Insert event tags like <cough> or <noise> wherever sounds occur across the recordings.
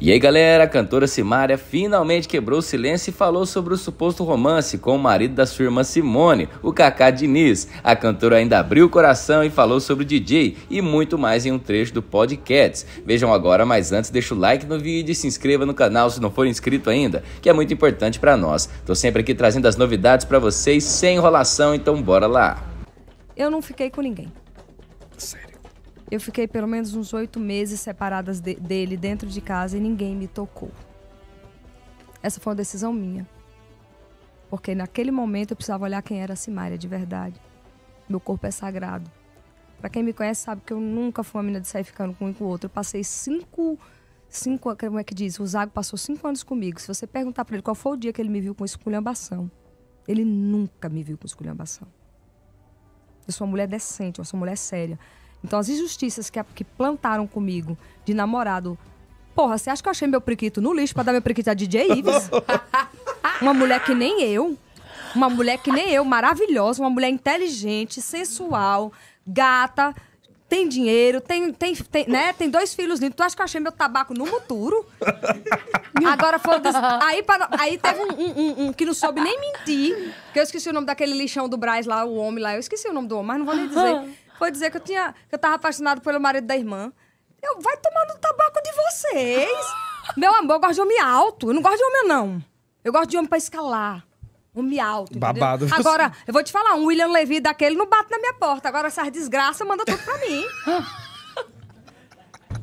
E aí galera, a cantora Simária finalmente quebrou o silêncio e falou sobre o suposto romance com o marido da sua irmã Simone, o Kaká Diniz. A cantora ainda abriu o coração e falou sobre o DJ e muito mais em um trecho do podcast. Vejam agora, mas antes deixa o like no vídeo e se inscreva no canal se não for inscrito ainda, que é muito importante para nós. Tô sempre aqui trazendo as novidades para vocês sem enrolação, então bora lá. Eu não fiquei com ninguém. Sério? Eu fiquei pelo menos uns oito meses separadas de, dele dentro de casa e ninguém me tocou. Essa foi uma decisão minha. Porque naquele momento eu precisava olhar quem era a Simária de verdade. Meu corpo é sagrado. Para quem me conhece sabe que eu nunca fui uma menina de sair ficando com um e com o outro. Eu passei cinco, cinco, como é que diz? O Zago passou cinco anos comigo. Se você perguntar para ele qual foi o dia que ele me viu com esculhambação, ele nunca me viu com esculhambação. Eu sou uma mulher decente, eu sou uma mulher séria. Então, as injustiças que, que plantaram comigo de namorado. Porra, você acha que eu achei meu priquito no lixo pra dar meu priquito a DJ Ives? <laughs> Uma mulher que nem eu. Uma mulher que nem eu, maravilhosa, uma mulher inteligente, sensual, gata, tem dinheiro, tem, tem, tem, né? tem dois filhos lindos. Tu acha que eu achei meu tabaco no muturo? Agora foi. Des... Aí, para... aí teve um, um, um, um, que não soube nem mentir. Que eu esqueci o nome daquele lixão do Braz lá, o homem lá. Eu esqueci o nome do homem, mas não vou nem dizer. <laughs> Foi dizer que eu tinha. que eu tava apaixonado pelo marido da irmã. Eu, vai tomar no tabaco de vocês! <laughs> Meu amor, eu gosto de homem alto. Eu não gosto de homem, não. Eu gosto de homem para escalar. Homem alto. Entendeu? Babado. <laughs> Agora, eu vou te falar, um William Levy daquele não bate na minha porta. Agora essas desgraças manda tudo pra mim.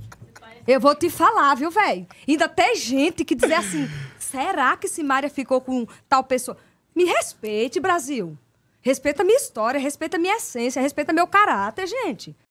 <laughs> eu vou te falar, viu, velho? Ainda tem gente que dizer assim: será que esse Mária ficou com tal pessoa? Me respeite, Brasil. Respeita a minha história, respeita a minha essência, respeita meu caráter, gente.